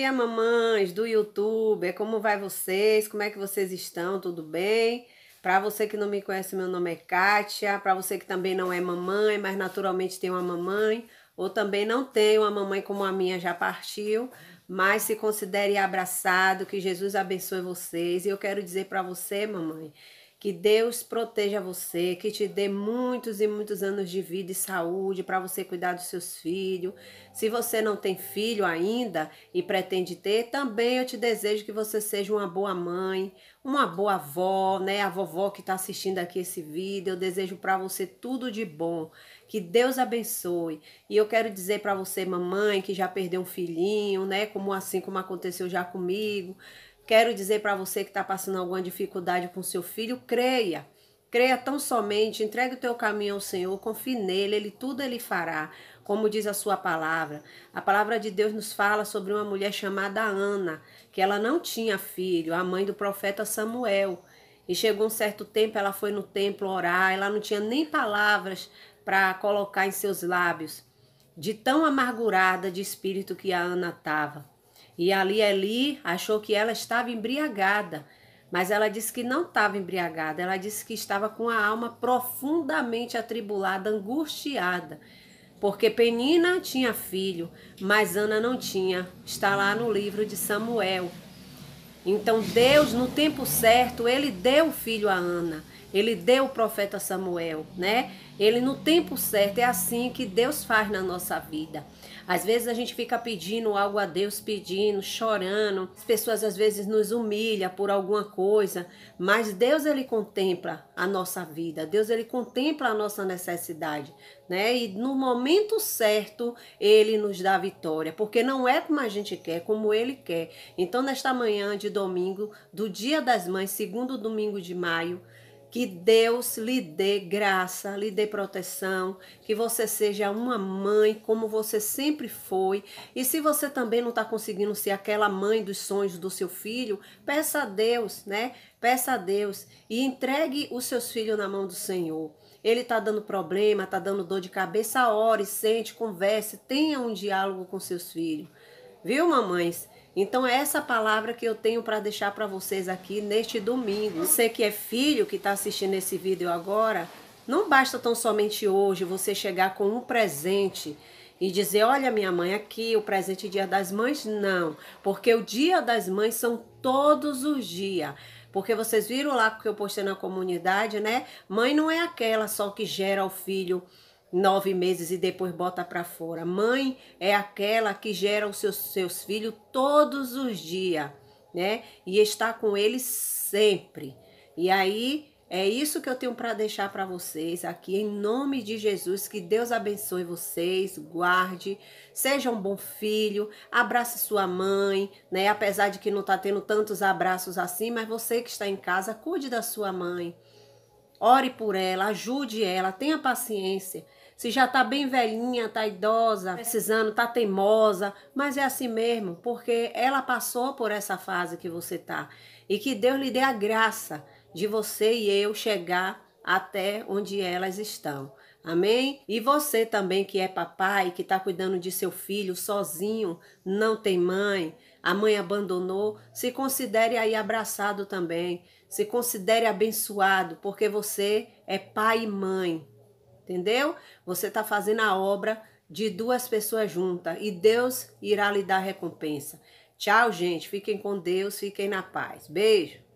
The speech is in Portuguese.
dia, mamães do YouTube. Como vai vocês? Como é que vocês estão? Tudo bem? Para você que não me conhece, meu nome é Kátia. Para você que também não é mamãe, mas naturalmente tem uma mamãe, ou também não tem uma mamãe como a minha já partiu, mas se considere abraçado, que Jesus abençoe vocês. E eu quero dizer para você, mamãe, que Deus proteja você, que te dê muitos e muitos anos de vida e saúde para você cuidar dos seus filhos. Se você não tem filho ainda e pretende ter, também eu te desejo que você seja uma boa mãe, uma boa avó, né? A vovó que está assistindo aqui esse vídeo. Eu desejo para você tudo de bom. Que Deus abençoe. E eu quero dizer para você, mamãe, que já perdeu um filhinho, né? Como assim como aconteceu já comigo. Quero dizer para você que está passando alguma dificuldade com seu filho, creia. Creia tão somente, entregue o teu caminho ao Senhor, confie nele, ele tudo ele fará, como diz a sua palavra. A palavra de Deus nos fala sobre uma mulher chamada Ana, que ela não tinha filho, a mãe do profeta Samuel. E chegou um certo tempo, ela foi no templo orar, ela não tinha nem palavras para colocar em seus lábios, de tão amargurada de espírito que a Ana estava. E ali Eli achou que ela estava embriagada, mas ela disse que não estava embriagada, ela disse que estava com a alma profundamente atribulada, angustiada, porque Penina tinha filho, mas Ana não tinha. Está lá no livro de Samuel. Então Deus, no tempo certo, ele deu o filho a Ana. Ele deu o profeta Samuel, né? Ele no tempo certo é assim que Deus faz na nossa vida. Às vezes a gente fica pedindo algo a Deus, pedindo, chorando. As pessoas às vezes nos humilham por alguma coisa, mas Deus ele contempla a nossa vida. Deus ele contempla a nossa necessidade, né? E no momento certo ele nos dá a vitória, porque não é como a gente quer, como ele quer. Então nesta manhã de domingo, do Dia das Mães, segundo domingo de maio, que Deus lhe dê graça, lhe dê proteção, que você seja uma mãe como você sempre foi. E se você também não está conseguindo ser aquela mãe dos sonhos do seu filho, peça a Deus, né? Peça a Deus e entregue os seus filhos na mão do Senhor. Ele está dando problema, está dando dor de cabeça, ore, sente, converse, tenha um diálogo com seus filhos. Viu, mamães? Então é essa palavra que eu tenho para deixar para vocês aqui neste domingo. Você que é filho que está assistindo esse vídeo agora, não basta tão somente hoje você chegar com um presente e dizer, olha minha mãe, aqui o presente Dia das Mães, não, porque o Dia das Mães são todos os dias. Porque vocês viram lá que eu postei na comunidade, né? Mãe não é aquela só que gera o filho nove meses e depois bota para fora. Mãe é aquela que gera os seus, seus filhos todos os dias, né? E está com eles sempre. E aí é isso que eu tenho para deixar para vocês aqui em nome de Jesus. Que Deus abençoe vocês, guarde, seja um bom filho, abrace sua mãe, né? Apesar de que não tá tendo tantos abraços assim, mas você que está em casa, cuide da sua mãe. Ore por ela, ajude ela, tenha paciência se já tá bem velhinha, tá idosa, é. precisando, tá teimosa, mas é assim mesmo, porque ela passou por essa fase que você tá. E que Deus lhe dê a graça de você e eu chegar até onde elas estão. Amém? E você também que é papai, que está cuidando de seu filho sozinho, não tem mãe, a mãe abandonou, se considere aí abraçado também, se considere abençoado, porque você é pai e mãe entendeu? Você está fazendo a obra de duas pessoas juntas e Deus irá lhe dar recompensa. Tchau, gente. Fiquem com Deus, fiquem na paz. Beijo.